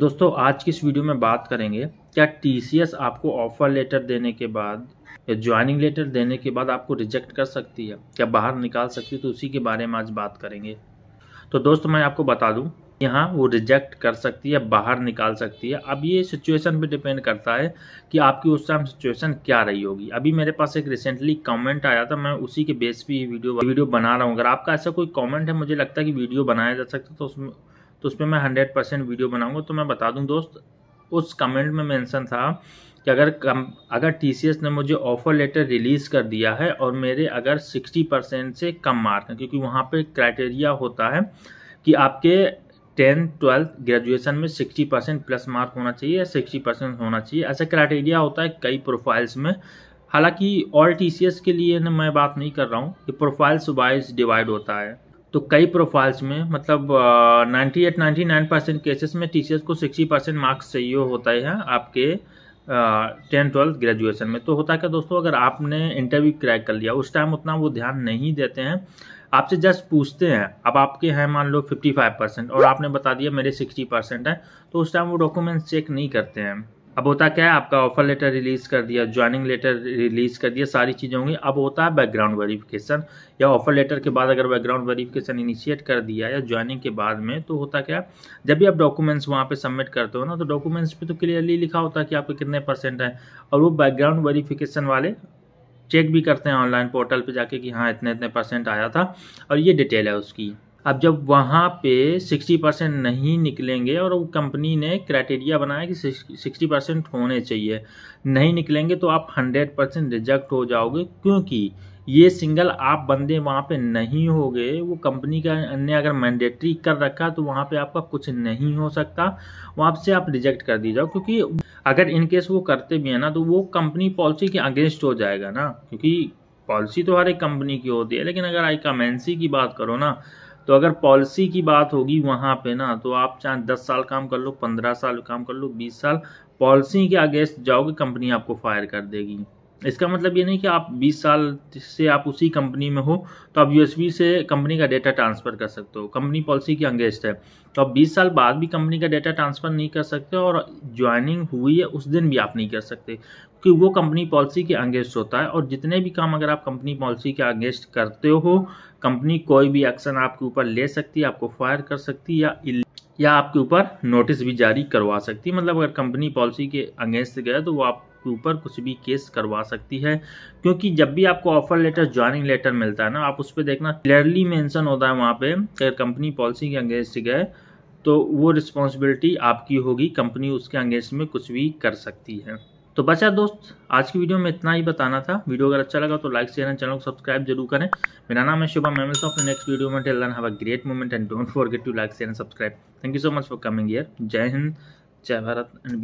दोस्तों आज की इस वीडियो में बात करेंगे क्या टी आपको ऑफर लेटर देने के बाद या ज्वाइनिंग लेटर देने के बाद आपको रिजेक्ट कर सकती है क्या बाहर निकाल सकती है तो उसी के बारे में आज बात करेंगे तो दोस्तों मैं आपको बता दूं यहाँ वो रिजेक्ट कर सकती है बाहर निकाल सकती है अब ये सिचुएशन पे डिपेंड करता है कि आपकी उस टाइम सिचुएशन क्या रही होगी अभी मेरे पास एक रिसेंटली कमेंट आया था मैं उसी के बेस पे ये वीडियो वीडियो बना रहा हूँ अगर आपका ऐसा कोई कमेंट है मुझे लगता है कि वीडियो बनाया जा सकता है तो उसमें तो उस पर मैं हंड्रेड परसेंट वीडियो बनाऊँगा तो मैं बता दूँ दोस्त उस कमेंट में मेंशन था कि अगर कम अगर टी ने मुझे ऑफ़र लेटर रिलीज़ कर दिया है और मेरे अगर सिक्सटी परसेंट से कम मार्क हैं क्योंकि वहाँ पे क्राइटेरिया होता है कि आपके टेंथ ट्वेल्थ ग्रेजुएशन में सिक्सटी परसेंट प्लस मार्क होना चाहिए या सिक्सटी परसेंट होना चाहिए ऐसा क्राइटेरिया होता है कई प्रोफाइल्स में हालांकि ऑल टी के लिए मैं बात नहीं कर रहा हूँ कि प्रोफाइल्स वाइज डिवाइड होता है तो कई प्रोफाइल्स में मतलब ninety eight ninety nine percent cases में टीचर्स को सिक्सटी परसेंट मार्क्स चाहिए होता है आपके टेन ट्वेल्थ ग्रेजुएशन में तो होता है क्या दोस्तों अगर आपने इंटरव्यू क्रैक कर लिया उस टाइम उतना वो ध्यान नहीं देते हैं आपसे जस्ट पूछते हैं अब आपके हैं मान लो फिफ्टी फाइव परसेंट और आपने बता दिया मेरे सिक्सटी परसेंट है तो उस टाइम वो डॉक्यूमेंट्स चेक नहीं करते हैं अब होता क्या है आपका ऑफर लेटर रिलीज कर दिया ज्वाइनिंग लेटर रिलीज कर दिया सारी चीज़ें होंगी अब होता है बैकग्राउंड वेरिफिकेशन या ऑफर लेटर के बाद अगर बैकग्राउंड वेरिफिकेशन इनिशिएट कर दिया या ज्वाइनिंग के बाद में तो होता क्या जब भी आप डॉक्यूमेंट्स वहाँ पे सबमिट करते हो ना तो डॉक्यूमेंट्स पे तो क्लियरली लिखा होता है कि आपके कितने परसेंट हैं और वो बैकग्राउंड वेरीफिकेशन वाले चेक भी करते हैं ऑनलाइन पोर्टल पर जाके कि हाँ इतने इतने परसेंट आया था और ये डिटेल है उसकी अब जब वहाँ पे सिक्सटी परसेंट नहीं निकलेंगे और वो कंपनी ने क्राइटेरिया बनाया कि सिक्सटी परसेंट होने चाहिए नहीं निकलेंगे तो आप हंड्रेड परसेंट रिजेक्ट हो जाओगे क्योंकि ये सिंगल आप बंदे वहाँ पे नहीं होगे वो कंपनी का ने अगर मैंडेटरी कर रखा तो वहाँ पे आपका कुछ नहीं हो सकता वहाँ से आप रिजेक्ट कर दी जाओ क्योंकि अगर इनकेस वो करते भी है ना तो वो कंपनी पॉलिसी के अगेंस्ट हो जाएगा ना क्योंकि पॉलिसी तो हर एक कंपनी की होती है लेकिन अगर आई कमेंसी की बात करो ना तो अगर पॉलिसी की बात होगी वहाँ पे ना तो आप चाहे दस साल काम कर लो पंद्रह साल काम कर लो बीस साल पॉलिसी के अगेंस्ट जाओगे कंपनी आपको फायर कर देगी इसका मतलब ये नहीं कि आप 20 साल से आप उसी कंपनी में हो तो आप यू से कंपनी का डेटा ट्रांसफ़र कर सकते हो कंपनी पॉलिसी के अंगेस्ट है तो आप 20 साल बाद भी कंपनी का डेटा ट्रांसफ़र नहीं कर सकते और ज्वाइनिंग हुई है उस दिन भी आप नहीं कर सकते क्योंकि वो कंपनी पॉलिसी के अंगेस्ट होता है और जितने भी काम अगर आप कंपनी पॉलिसी के अंगेस्ट करते हो कंपनी कोई भी एक्शन आपके ऊपर ले सकती है आपको फायर कर सकती है या या आपके ऊपर नोटिस भी जारी करवा सकती है मतलब अगर कंपनी पॉलिसी के अगेंस्ट गए तो वो आप आपके ऊपर कुछ भी केस करवा सकती है क्योंकि जब भी आपको ऑफर लेटर ज्वाइनिंग लेटर मिलता है ना आप उस पर देखना क्लियरली मेंशन होता है वहाँ पे अगर कंपनी पॉलिसी के अंगेंस्ट गए तो वो रिस्पॉन्सिबिलिटी आपकी होगी कंपनी उसके अंगेंस्ट में कुछ भी कर सकती है तो बचा दोस्त आज की वीडियो में इतना ही बताना था वीडियो अगर अच्छा लगा तो लाइक शेयर चैनल को सब्सक्राइब जरूर करें मेरा नाम है शुभम मैं मिलता अपने नेक्स्ट वीडियो में tell have a great moment and don't forget to like share and subscribe thank you so much for coming year जय हिंद जय भारत एंड